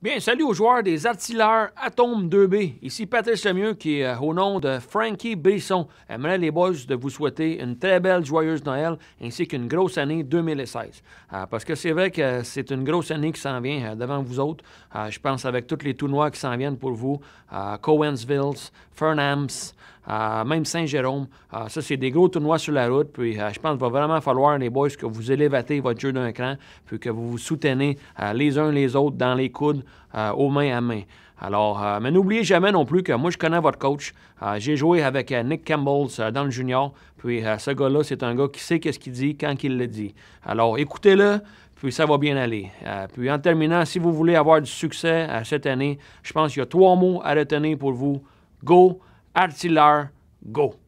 Bien, salut aux joueurs des artilleurs Atome 2B. Ici Patrice Lemieux qui, euh, au nom de Frankie Brisson, aimerait les boys de vous souhaiter une très belle joyeuse Noël ainsi qu'une grosse année 2016. Euh, parce que c'est vrai que c'est une grosse année qui s'en vient euh, devant vous autres. je pense avec tous les tournois qui s'en viennent pour vous, Cowansville, Fernams, même Saint-Jérôme. Ah, ça, c'est des gros tournois sur la route. Puis ah, je pense qu'il va vraiment falloir, les boys, que vous élévatez votre jeu d'un cran, puis que vous vous soutenez ah, les uns les autres dans les coudes, aux mains à main. Alors, mais n'oubliez jamais non plus que moi, je connais votre coach. j'ai joué avec Nick Campbell dans le junior. Puis ce gars-là, c'est un gars qui sait qu'est-ce qu'il dit quand il le dit. Alors, écoutez-le, puis ça va bien aller. puis en terminant, si vous voulez avoir du succès cette année, je pense qu'il y a trois mots à retenir pour vous. Go, at Go.